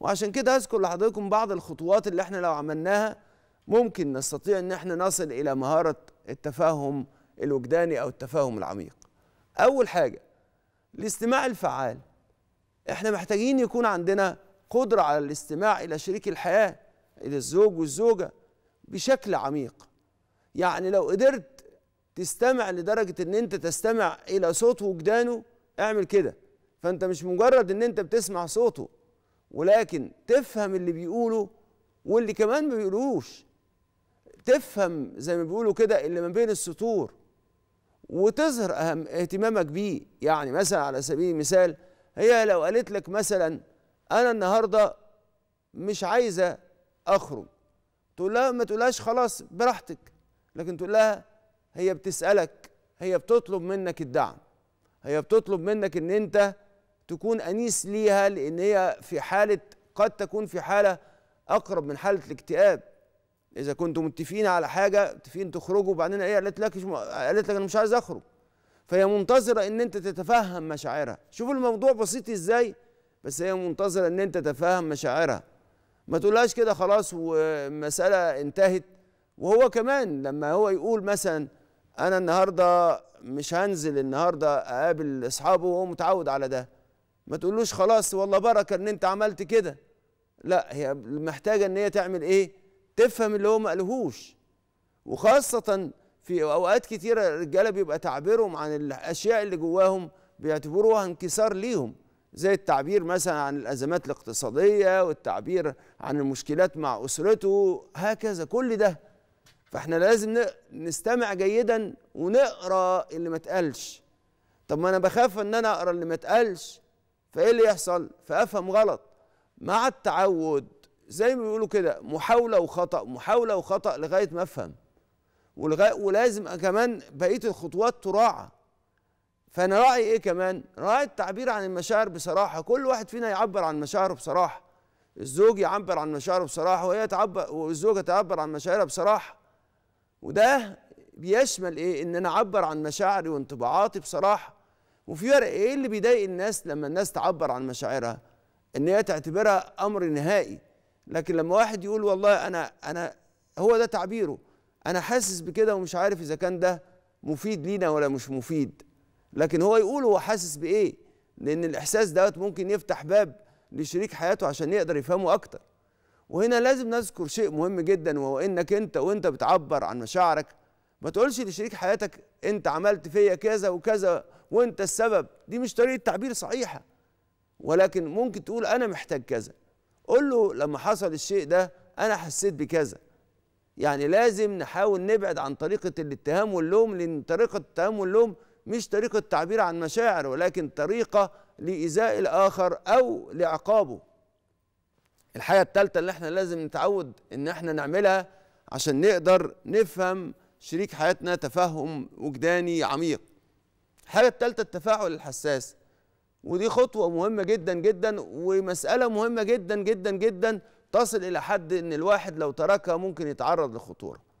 وعشان كده اذكر لحضراتكم بعض الخطوات اللي احنا لو عملناها ممكن نستطيع ان احنا نصل الى مهاره التفاهم الوجداني او التفاهم العميق اول حاجه الاستماع الفعال احنا محتاجين يكون عندنا قدره على الاستماع الى شريك الحياه الى الزوج والزوجه بشكل عميق يعني لو قدرت تستمع لدرجه ان انت تستمع الى صوت وجدانه اعمل كده فانت مش مجرد ان انت بتسمع صوته ولكن تفهم اللي بيقوله واللي كمان ما بيقولوش تفهم زي ما بيقولوا كده اللي ما بين السطور وتظهر اهم اهتمامك بيه يعني مثلا على سبيل المثال هي لو قالت لك مثلا انا النهارده مش عايزه اخرج تقول لها ما تقولهاش خلاص براحتك لكن تقول لها هي بتسالك هي بتطلب منك الدعم هي بتطلب منك ان انت تكون انيس ليها لان هي في حاله قد تكون في حاله اقرب من حاله الاكتئاب اذا كنتم متفقين على حاجه متفقين تخرجوا وبعدين ايه قالت لك قالت لك انا مش عايز اخرج فهي منتظره ان انت تتفهم مشاعرها شوفوا الموضوع بسيط ازاي بس هي منتظره ان انت تتفهم مشاعرها ما تقولهاش كده خلاص والمساله انتهت وهو كمان لما هو يقول مثلا انا النهارده مش هنزل النهارده اقابل اصحابه وهو متعود على ده ما تقولوش خلاص والله بركه ان انت عملت كده لا هي محتاجه ان هي تعمل ايه تفهم اللي هو ما قالهوش وخاصه في اوقات كتيره الرجاله بيبقى تعبيرهم عن الاشياء اللي جواهم بيعتبروها انكسار ليهم زي التعبير مثلا عن الازمات الاقتصاديه والتعبير عن المشكلات مع اسرته هكذا كل ده فاحنا لازم نستمع جيدا ونقرا اللي ما اتقالش طب ما انا بخاف ان انا اقرا اللي ما اتقالش فايه اللي يحصل فافهم غلط مع التعود زي ما بيقولوا كده محاوله وخطا محاوله وخطا لغايه ما افهم ولغاية ولازم كمان بقيه الخطوات تراعى فانا رايي ايه كمان رايي التعبير عن المشاعر بصراحه كل واحد فينا يعبر عن مشاعره بصراحه الزوج يعبر عن مشاعره بصراحه وهي تعبر والزوجه تعبر عن مشاعرها بصراحه وده بيشمل ايه ان انا اعبر عن مشاعري وانطباعاتي بصراحه وفي فرق ايه اللي بيضايق الناس لما الناس تعبر عن مشاعرها ان هي تعتبرها امر نهائي لكن لما واحد يقول والله انا انا هو ده تعبيره انا حاسس بكده ومش عارف اذا كان ده مفيد لينا ولا مش مفيد لكن هو يقول هو حاسس بايه لان الاحساس دوت ممكن يفتح باب لشريك حياته عشان يقدر يفهمه اكتر وهنا لازم نذكر شيء مهم جدا وهو انك انت وانت بتعبر عن مشاعرك ما تقولش لشريك حياتك انت عملت فيا كذا وكذا وانت السبب دي مش طريقه تعبير صحيحه ولكن ممكن تقول انا محتاج كذا قول له لما حصل الشيء ده انا حسيت بكذا يعني لازم نحاول نبعد عن طريقه الاتهام واللوم لان طريقه الاتهام واللوم مش طريقه تعبير عن مشاعر ولكن طريقه لايذاء الاخر او لعقابه الحاجه الثالثه اللي احنا لازم نتعود ان احنا نعملها عشان نقدر نفهم شريك حياتنا تفهم وجداني عميق الحاجه الثالثه التفاعل الحساس ودي خطوه مهمه جدا جدا ومساله مهمه جدا جدا جدا تصل الى حد ان الواحد لو تركها ممكن يتعرض لخطوره